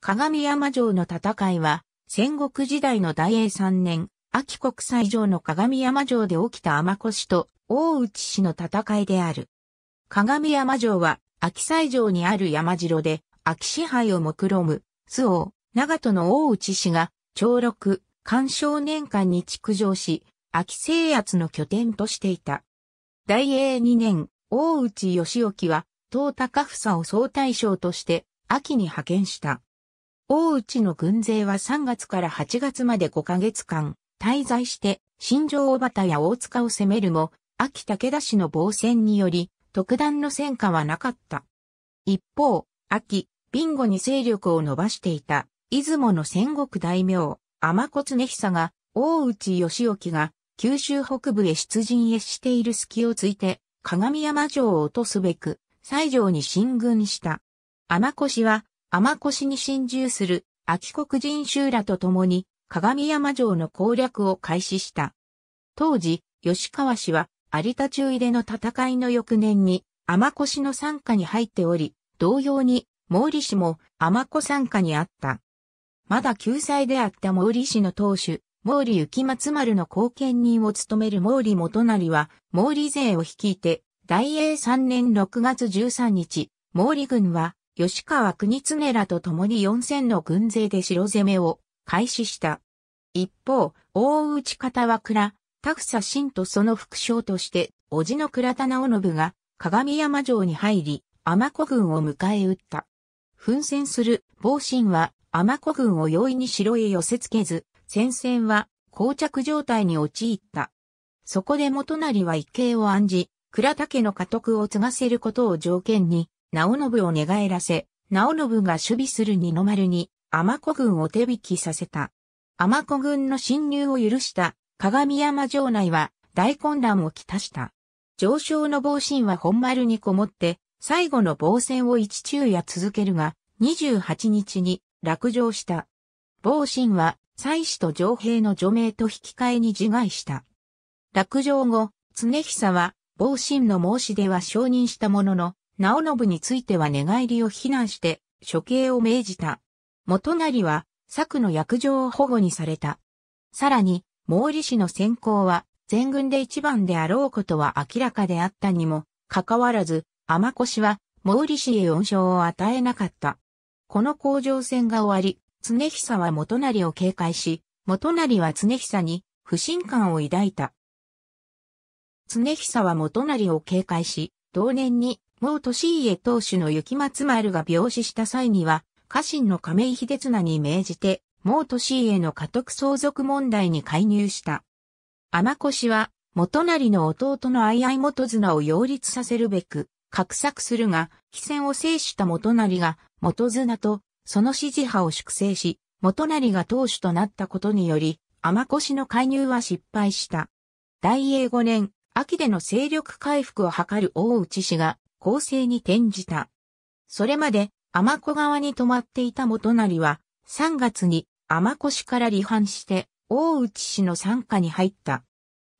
鏡山城の戦いは、戦国時代の大英三年、秋国際城の鏡山城で起きた天腰氏と大内氏の戦いである。鏡山城は、秋西城にある山城で、秋支配を目論む、周王、長門の大内氏が、長禄、干渉年間に築城し、秋制圧の拠点としていた。大英二年、大内義興は、東高房を総大将として、秋に派遣した。大内の軍勢は3月から8月まで5ヶ月間、滞在して、新城大畑や大塚を攻めるも、秋武田氏の防戦により、特段の戦果はなかった。一方、秋、ビンゴに勢力を伸ばしていた、出雲の戦国大名、天子常久が、大内義興が、九州北部へ出陣へしている隙をついて、鏡山城を落とすべく、西条に進軍した。天子氏は、天越に侵入する秋国人衆らと共に鏡山城の攻略を開始した。当時、吉川氏は有田中入れの戦いの翌年に天越の参加に入っており、同様に毛利氏も天子参加にあった。まだ救済であった毛利氏の当主、毛利幸松丸の後見人を務める毛利元成は、毛利勢を率いて、大英3年6月13日、毛利軍は、吉川国常らと共に4000の軍勢で城攻めを開始した。一方、大内方は倉、田房新とその副将として、叔父の倉田直信が鏡山城に入り、天子軍を迎え撃った。奮戦する防神は天子軍を容易に城へ寄せ付けず、戦線は膠着状態に陥った。そこで元成は一計を案じ、倉田家の家督を継がせることを条件に、直信を寝返らせ、直信が守備する二の丸に、天子軍を手引きさせた。天子軍の侵入を許した鏡山城内は大混乱をきたした。上昇の防震は本丸にこもって、最後の防戦を一昼夜続けるが、28日に落城した。防震は、妻子と上兵の除名と引き換えに自害した。落城後、常久は、防震の申し出は承認したものの、直信については寝返りを非難して処刑を命じた。元成は、策の役場を保護にされた。さらに、毛利氏の先行は、全軍で一番であろうことは明らかであったにも、かかわらず、天氏は、毛利氏へ恩賞を与えなかった。この甲状戦が終わり、常久は元成を警戒し、元成は常久に不信感を抱いた。常久は元成を警戒し、同年にもう年家当主の雪松丸が病死した際には、家臣の亀井秀綱に命じて、もう年家の家督相続問題に介入した。天氏は、元成の弟の相合元綱を擁立させるべく、画策するが、非戦を制した元成が、元綱と、その支持派を粛清し、元成が当主となったことにより、天氏の介入は失敗した。大英5年、秋での勢力回復を図る大内氏が、後世に転じた。それまで、天子側に泊まっていた元成は、3月に天子氏から離反して、大内氏の参加に入った。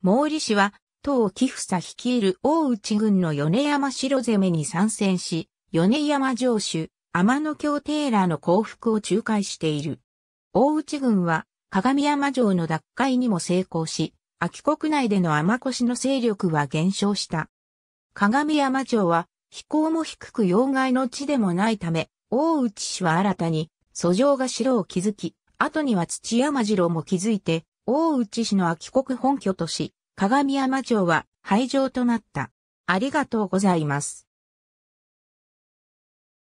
毛利氏は、当木房率いる大内軍の米山城攻めに参戦し、米山城主、天野京テーラーの降伏を仲介している。大内軍は、鏡山城の奪回にも成功し、秋国内での天氏の勢力は減少した。鏡山町は、飛行も低く要害の地でもないため、大内氏は新たに、訴状が城を築き、後には土山城も築いて、大内氏の秋国本拠とし、鏡山町は廃城となった。ありがとうございます。